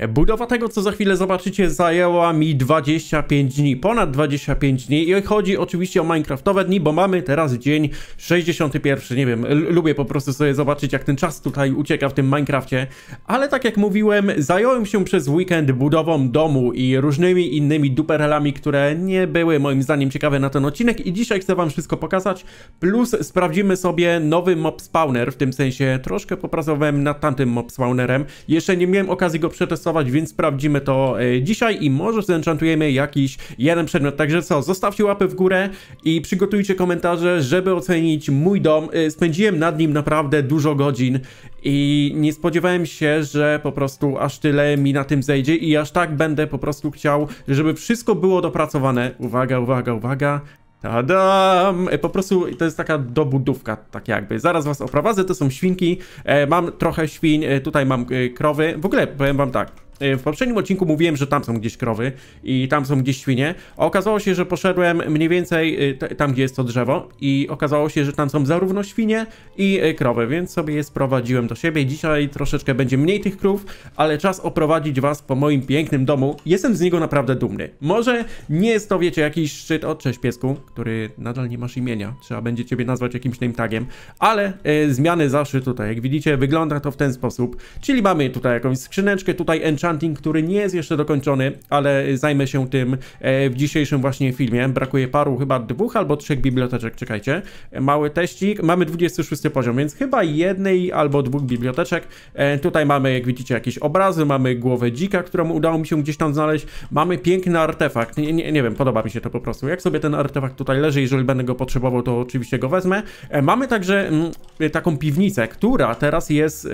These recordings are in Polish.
E, budowa tego, co za chwilę zobaczycie, zajęła mi 25 dni, ponad 25 dni i chodzi oczywiście o minecraftowe dni, bo mamy teraz dzień 61, nie wiem, lubię po prostu sobie zobaczyć, jak ten czas tutaj ucieka w tym Minecrafcie, ale tak jak mówiłem, zająłem się przez weekend budową domu i różnymi innymi duperelami, które nie były moim zdaniem ciekawe na ten odcinek i dzisiaj chcę wam wszystko pokazać, plus sprawdzimy sobie nowy mob spawner, w tym sensie troszkę popracowałem nad tamtym mob spawnerem, jeszcze nie miałem okazji go przetestować, testować, więc sprawdzimy to e, dzisiaj i może zenchantujemy jakiś jeden przedmiot. Także co, zostawcie łapy w górę i przygotujcie komentarze, żeby ocenić mój dom. E, spędziłem nad nim naprawdę dużo godzin i nie spodziewałem się, że po prostu aż tyle mi na tym zejdzie i aż tak będę po prostu chciał, żeby wszystko było dopracowane. Uwaga, uwaga, uwaga. Adam! E, po prostu to jest taka dobudówka, tak jakby. Zaraz was oprowadzę, to są świnki. E, mam trochę świń, e, tutaj mam krowy. W ogóle powiem wam tak, E, w poprzednim odcinku mówiłem, że tam są gdzieś krowy i tam są gdzieś świnie, a okazało się, że poszedłem mniej więcej e, tam, gdzie jest to drzewo i okazało się, że tam są zarówno świnie i e, krowy, więc sobie je sprowadziłem do siebie. Dzisiaj troszeczkę będzie mniej tych krów, ale czas oprowadzić was po moim pięknym domu. Jestem z niego naprawdę dumny. Może nie jest to, wiecie, jakiś szczyt od cześć piesku, który nadal nie masz imienia. Trzeba będzie ciebie nazwać jakimś name tagiem, ale y, zmiany zawsze tutaj. Jak widzicie, wygląda to w ten sposób. Czyli mamy tutaj jakąś skrzyneczkę, tutaj enchant Hunting, który nie jest jeszcze dokończony, ale zajmę się tym e, w dzisiejszym właśnie filmie. Brakuje paru, chyba dwóch albo trzech biblioteczek, czekajcie. Mały teścik, mamy 26 poziom, więc chyba jednej albo dwóch biblioteczek. E, tutaj mamy, jak widzicie, jakieś obrazy, mamy głowę dzika, którą udało mi się gdzieś tam znaleźć. Mamy piękny artefakt, nie, nie, nie wiem, podoba mi się to po prostu. Jak sobie ten artefakt tutaj leży, jeżeli będę go potrzebował, to oczywiście go wezmę. E, mamy także mm, taką piwnicę, która teraz jest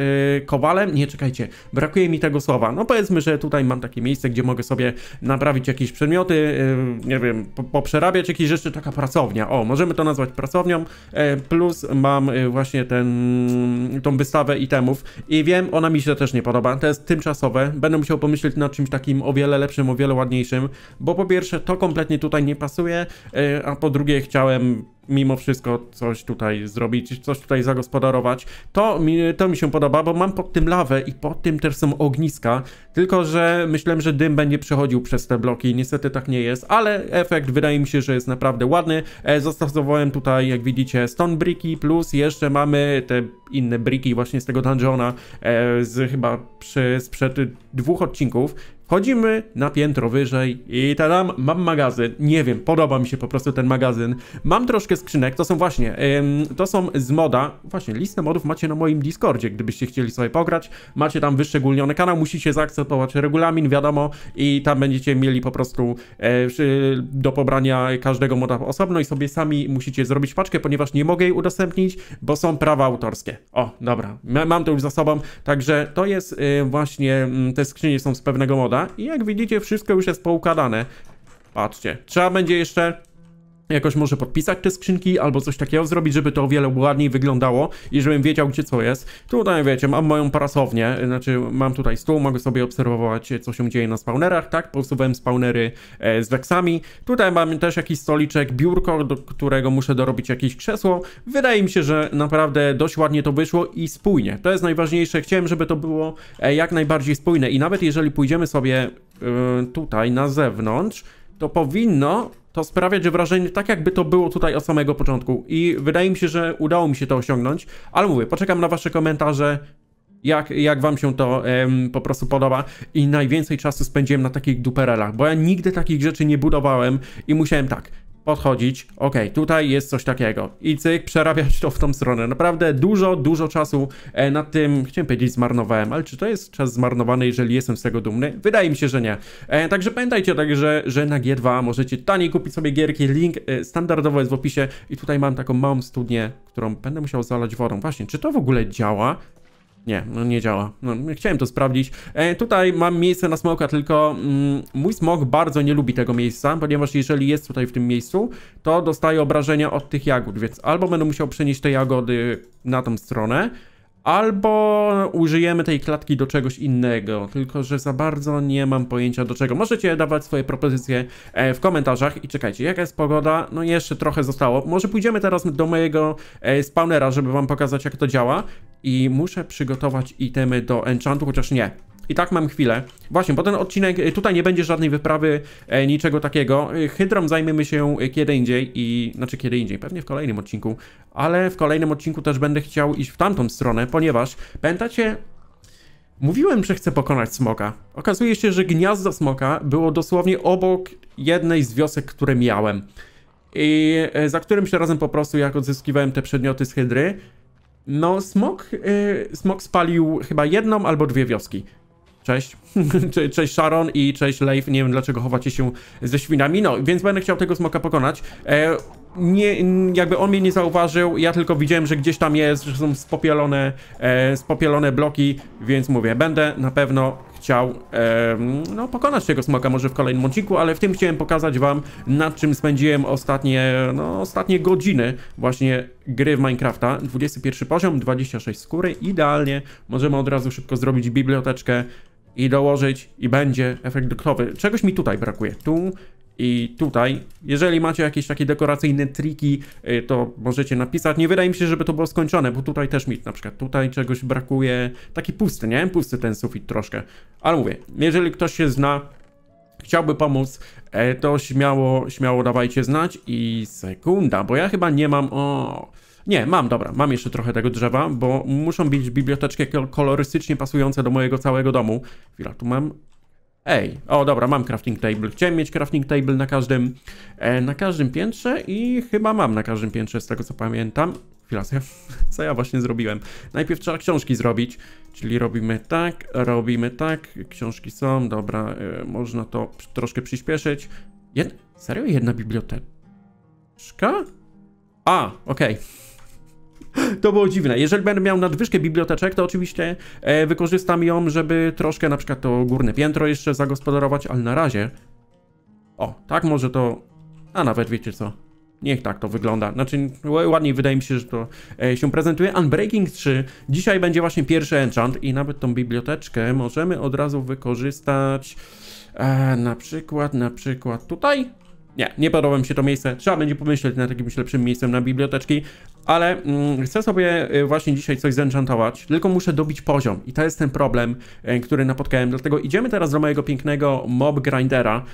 kowalem, nie czekajcie, brakuje mi tego słowa, no powiedz powiedzmy, że tutaj mam takie miejsce, gdzie mogę sobie naprawić jakieś przedmioty, y, nie wiem, poprzerabiać jakieś rzeczy, taka pracownia. O, możemy to nazwać pracownią, e, plus mam y, właśnie ten, tą wystawę itemów i wiem, ona mi się też nie podoba, to jest tymczasowe, będę musiał pomyśleć nad czymś takim o wiele lepszym, o wiele ładniejszym, bo po pierwsze to kompletnie tutaj nie pasuje, e, a po drugie chciałem mimo wszystko coś tutaj zrobić, coś tutaj zagospodarować. To mi, to mi się podoba, bo mam pod tym lawę i pod tym też są ogniska, tylko że myślałem, że dym będzie przechodził przez te bloki, niestety tak nie jest, ale efekt wydaje mi się, że jest naprawdę ładny. E, zastosowałem tutaj, jak widzicie, stone bricki, plus jeszcze mamy te inne bricki właśnie z tego dungeona, e, z chyba przy, sprzed dwóch odcinków, Chodzimy na piętro wyżej i tadam, mam magazyn. Nie wiem, podoba mi się po prostu ten magazyn. Mam troszkę skrzynek, to są właśnie, ym, to są z moda. Właśnie, listę modów macie na moim Discordzie, gdybyście chcieli sobie pograć. Macie tam wyszczególniony kanał, musicie zaakceptować regulamin, wiadomo, i tam będziecie mieli po prostu e, do pobrania każdego moda osobno i sobie sami musicie zrobić paczkę, ponieważ nie mogę jej udostępnić, bo są prawa autorskie. O, dobra, mam to już za sobą, także to jest y, właśnie, y, te skrzynie są z pewnego moda. I jak widzicie, wszystko już jest poukładane. Patrzcie, trzeba będzie jeszcze jakoś może podpisać te skrzynki albo coś takiego zrobić, żeby to o wiele ładniej wyglądało i żebym wiedział, gdzie co jest. Tutaj, wiecie, mam moją parasownię, znaczy mam tutaj stół, mogę sobie obserwować, co się dzieje na spawnerach, tak? posuwam spawnery e, z weksami. Tutaj mam też jakiś stoliczek, biurko, do którego muszę dorobić jakieś krzesło. Wydaje mi się, że naprawdę dość ładnie to wyszło i spójnie. To jest najważniejsze. Chciałem, żeby to było e, jak najbardziej spójne i nawet jeżeli pójdziemy sobie e, tutaj na zewnątrz, to powinno to sprawiać że wrażenie tak, jakby to było tutaj od samego początku. I wydaje mi się, że udało mi się to osiągnąć, ale mówię, poczekam na wasze komentarze, jak, jak wam się to po prostu podoba. I najwięcej czasu spędziłem na takich duperelach, bo ja nigdy takich rzeczy nie budowałem i musiałem tak, podchodzić, ok, tutaj jest coś takiego i cyk, przerabiać to w tą stronę. Naprawdę dużo, dużo czasu e, nad tym, chciałem powiedzieć, zmarnowałem, ale czy to jest czas zmarnowany, jeżeli jestem z tego dumny? Wydaje mi się, że nie. E, także pamiętajcie także, że na G2 możecie taniej kupić sobie gierki, link e, standardowo jest w opisie i tutaj mam taką małą studnię, którą będę musiał zalać wodą. Właśnie, czy to w ogóle działa? Nie, no nie działa. No, chciałem to sprawdzić. E, tutaj mam miejsce na smoka, tylko mm, mój smok bardzo nie lubi tego miejsca, ponieważ jeżeli jest tutaj w tym miejscu, to dostaje obrażenia od tych jagód, więc albo będę musiał przenieść te jagody na tą stronę, albo użyjemy tej klatki do czegoś innego, tylko że za bardzo nie mam pojęcia do czego. Możecie dawać swoje propozycje e, w komentarzach i czekajcie, jaka jest pogoda? No jeszcze trochę zostało. Może pójdziemy teraz do mojego e, spawnera, żeby wam pokazać jak to działa i muszę przygotować itemy do enchantu, chociaż nie. I tak mam chwilę. Właśnie, bo ten odcinek, e, tutaj nie będzie żadnej wyprawy, e, niczego takiego. E, Hydrom zajmiemy się e, kiedy indziej i... Znaczy kiedy indziej, pewnie w kolejnym odcinku. Ale w kolejnym odcinku też będę chciał iść w tamtą stronę, ponieważ pamiętacie... Mówiłem, że chcę pokonać smoka. Okazuje się, że gniazdo smoka było dosłownie obok jednej z wiosek, które miałem. I za którymś razem po prostu jak odzyskiwałem te przedmioty z hydry, no, smok, y, smok spalił chyba jedną albo dwie wioski. Cześć. cześć Sharon i cześć Leif. Nie wiem dlaczego chowacie się ze świnami. No, więc będę chciał tego smoka pokonać. E, nie, jakby on mnie nie zauważył, ja tylko widziałem, że gdzieś tam jest, że są spopielone, e, spopielone bloki, więc mówię, będę na pewno chciał no, pokonać tego smoka może w kolejnym odcinku, ale w tym chciałem pokazać wam, nad czym spędziłem ostatnie, no, ostatnie godziny właśnie gry w Minecrafta. 21 poziom, 26 skóry, idealnie. Możemy od razu szybko zrobić biblioteczkę i dołożyć i będzie efekt duktowy. Czegoś mi tutaj brakuje. Tu i tutaj, jeżeli macie jakieś takie dekoracyjne triki, y, to możecie napisać. Nie wydaje mi się, żeby to było skończone, bo tutaj też mi na przykład tutaj czegoś brakuje. Taki pusty, nie? Pusty ten sufit troszkę. Ale mówię, jeżeli ktoś się zna, chciałby pomóc, e, to śmiało, śmiało dawajcie znać. I sekunda, bo ja chyba nie mam... O... Nie, mam, dobra, mam jeszcze trochę tego drzewa, bo muszą być biblioteczki kolorystycznie pasujące do mojego całego domu. Chwila, tu mam Ej, o dobra, mam crafting table. Chciałem mieć crafting table na każdym, e, na każdym piętrze i chyba mam na każdym piętrze, z tego co pamiętam. Chwila, co ja, co ja właśnie zrobiłem? Najpierw trzeba książki zrobić, czyli robimy tak, robimy tak, książki są, dobra, e, można to troszkę przyspieszyć. Jed serio? Jedna biblioteczka? A, okej. Okay. to było dziwne. Jeżeli będę miał nadwyżkę biblioteczek, to oczywiście e, wykorzystam ją, żeby troszkę na przykład to górne piętro jeszcze zagospodarować, ale na razie... O, tak może to... A nawet wiecie co, Niech tak to wygląda. Znaczy, ładniej wydaje mi się, że to e, się prezentuje. Unbreaking 3. Dzisiaj będzie właśnie pierwszy enchant i nawet tą biblioteczkę możemy od razu wykorzystać e, na przykład, na przykład tutaj nie, nie podoba mi się to miejsce. Trzeba będzie pomyśleć nad jakimś lepszym miejscem na biblioteczki, ale mm, chcę sobie y, właśnie dzisiaj coś zenchantować, tylko muszę dobić poziom i to jest ten problem, y, który napotkałem. Dlatego idziemy teraz do mojego pięknego mob grindera.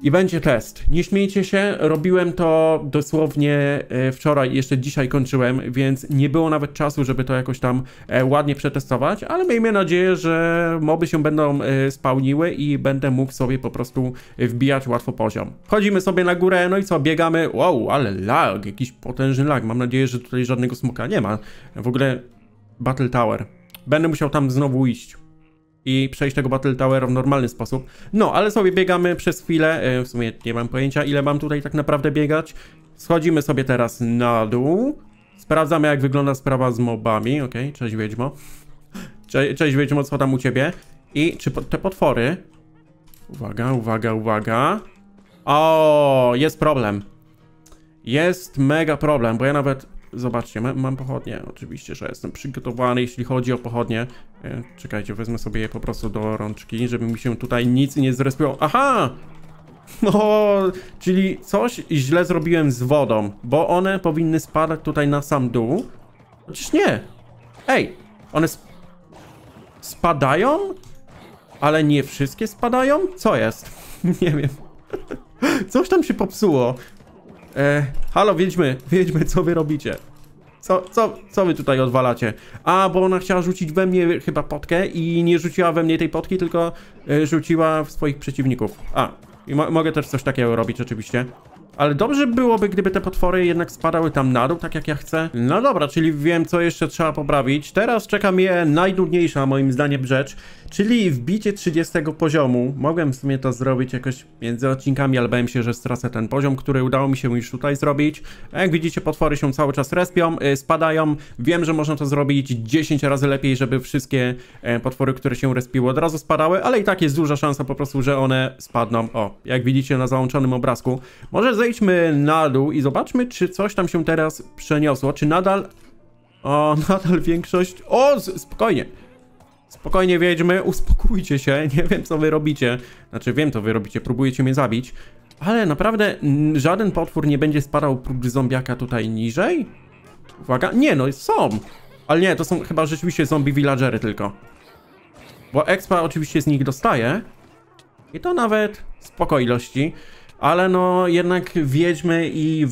I będzie test. Nie śmiejcie się, robiłem to dosłownie e, wczoraj, jeszcze dzisiaj kończyłem, więc nie było nawet czasu, żeby to jakoś tam e, ładnie przetestować, ale miejmy nadzieję, że moby się będą e, spałniły i będę mógł sobie po prostu wbijać łatwo poziom. Wchodzimy sobie na górę, no i co, biegamy. Wow, ale lag, jakiś potężny lag. Mam nadzieję, że tutaj żadnego smoka nie ma. W ogóle Battle Tower. Będę musiał tam znowu iść i przejść tego Battle Tower w normalny sposób. No, ale sobie biegamy przez chwilę, e, w sumie nie mam pojęcia ile mam tutaj tak naprawdę biegać. Schodzimy sobie teraz na dół. Sprawdzamy jak wygląda sprawa z mobami, okej, okay, cześć Wiedźmo. Cze cześć Wiedźmo, co tam u ciebie? I czy po te potwory... Uwaga, uwaga, uwaga. O, jest problem. Jest mega problem, bo ja nawet Zobaczcie, mam pochodnie, oczywiście, że jestem przygotowany, jeśli chodzi o pochodnie. E, czekajcie, wezmę sobie je po prostu do rączki, żeby mi się tutaj nic nie zrespiło. Aha! No, czyli coś źle zrobiłem z wodą, bo one powinny spadać tutaj na sam dół. Chociaż nie! Ej, one sp spadają? Ale nie wszystkie spadają? Co jest? nie wiem. Coś tam się popsuło. E, halo, wiedźmy, wiedźmy, co wy robicie? Co, co, co wy tutaj odwalacie? A, bo ona chciała rzucić we mnie chyba potkę i nie rzuciła we mnie tej potki, tylko e, rzuciła w swoich przeciwników. A, i mo mogę też coś takiego robić oczywiście. Ale dobrze byłoby, gdyby te potwory jednak spadały tam na dół, tak jak ja chcę. No dobra, czyli wiem, co jeszcze trzeba poprawić. Teraz czeka mnie najdudniejsza, moim zdaniem, rzecz, czyli wbicie 30 poziomu. Mogłem w sumie to zrobić jakoś między odcinkami, ale bałem się, że stracę ten poziom, który udało mi się już tutaj zrobić. jak widzicie, potwory się cały czas respią, y, spadają. Wiem, że można to zrobić 10 razy lepiej, żeby wszystkie e, potwory, które się respiły, od razu spadały, ale i tak jest duża szansa po prostu, że one spadną. O, jak widzicie na załączonym obrazku. Może zejść wejdźmy na dół i zobaczmy, czy coś tam się teraz przeniosło, czy nadal... O, nadal większość... O, spokojnie! Spokojnie wiedźmy, uspokójcie się, nie wiem co wy robicie. Znaczy wiem co wy robicie, próbujecie mnie zabić. Ale naprawdę żaden potwór nie będzie spadał prócz zombiaka tutaj niżej? Uwaga, nie no, są! Ale nie, to są chyba rzeczywiście zombie villagery tylko. Bo expa oczywiście z nich dostaje. I to nawet spoko ilości ale no jednak wiedźmy i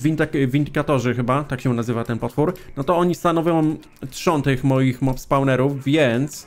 windikatorzy chyba, tak się nazywa ten potwór, no to oni stanowią trzon tych moich mob spawnerów, więc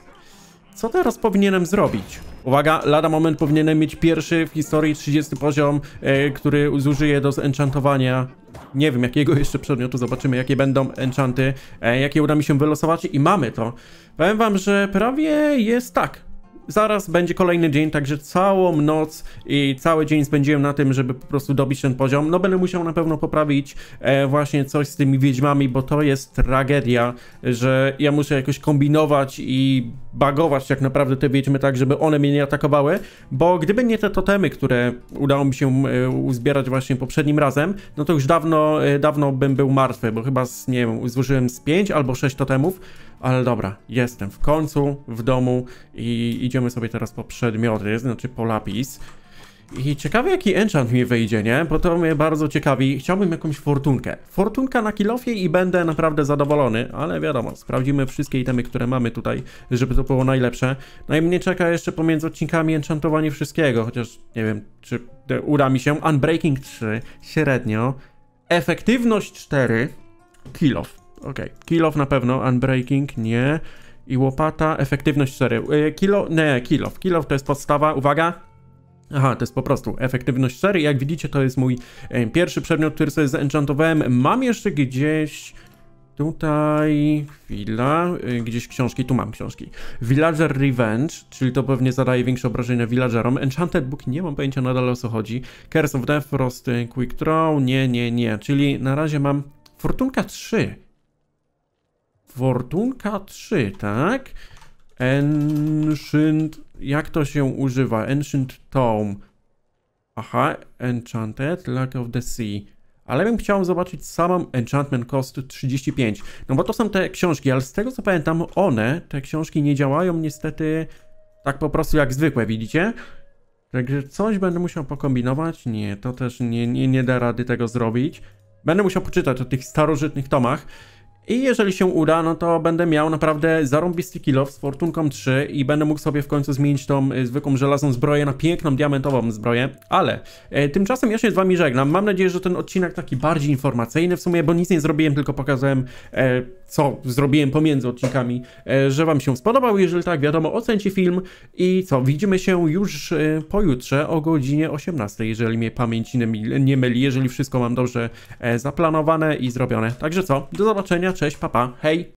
co teraz powinienem zrobić? Uwaga, lada moment powinienem mieć pierwszy w historii 30 poziom, e, który zużyję do zenchantowania. Nie wiem jakiego jeszcze przedmiotu, zobaczymy jakie będą enchanty, e, jakie uda mi się wylosować i mamy to. Powiem wam, że prawie jest tak zaraz będzie kolejny dzień, także całą noc i cały dzień spędziłem na tym, żeby po prostu dobić ten poziom. No będę musiał na pewno poprawić e, właśnie coś z tymi wiedźmami, bo to jest tragedia, że ja muszę jakoś kombinować i bagować tak naprawdę te wiedźmy tak, żeby one mnie nie atakowały, bo gdyby nie te totemy, które udało mi się e, uzbierać właśnie poprzednim razem, no to już dawno, e, dawno bym był martwy, bo chyba z, nie wiem, złożyłem z 5 albo 6 totemów, ale dobra, jestem w końcu w domu i idziemy sobie teraz po przedmioty, znaczy po lapis. I ciekawe jaki enchant mi wyjdzie, nie? Bo to mnie bardzo ciekawi. Chciałbym jakąś fortunkę. Fortunka na kilofie i będę naprawdę zadowolony, ale wiadomo, sprawdzimy wszystkie itemy, które mamy tutaj, żeby to było najlepsze. No i mnie czeka jeszcze pomiędzy odcinkami enchantowanie wszystkiego, chociaż nie wiem, czy uda mi się. Unbreaking 3, średnio. Efektywność 4, kilof ok. Kill off na pewno, unbreaking nie. I łopata, efektywność 4. Yy, kilo, nie, kill off. Kill off to jest podstawa, uwaga. Aha, to jest po prostu efektywność 4. Jak widzicie, to jest mój pierwszy przedmiot, który sobie zenchantowałem. Mam jeszcze gdzieś... Tutaj chwila, e, gdzieś książki, tu mam książki. Villager Revenge, czyli to pewnie zadaje większe obrażenia villagerom. Enchanted Book, nie mam pojęcia nadal o co chodzi. Curse of Death, Frost, Quick Throw, nie, nie, nie. Czyli na razie mam Fortunka 3. Fortunka 3, tak? Ancient... Jak to się używa? Ancient Tome. Aha, Enchanted, Lack of the Sea. Ale bym chciał zobaczyć samą Enchantment Cost 35. No bo to są te książki, ale z tego co pamiętam, one, te książki nie działają niestety tak po prostu jak zwykłe, widzicie? Także coś będę musiał pokombinować. Nie, to też nie, nie, nie da rady tego zrobić. Będę musiał poczytać o tych starożytnych tomach. I jeżeli się uda, no to będę miał naprawdę zarąbisty kilo z Fortunką 3 i będę mógł sobie w końcu zmienić tą y, zwykłą żelazną zbroję na piękną diamentową zbroję, ale e, tymczasem ja się z wami żegnam. Mam nadzieję, że ten odcinek taki bardziej informacyjny w sumie, bo nic nie zrobiłem, tylko pokazałem e, co zrobiłem pomiędzy odcinkami, e, że wam się spodobał. Jeżeli tak, wiadomo, ocencie film i co, widzimy się już e, pojutrze o godzinie 18, jeżeli mnie pamięć nie, nie myli, jeżeli wszystko mam dobrze e, zaplanowane i zrobione. Także co, do zobaczenia, Cześć, papa, hej!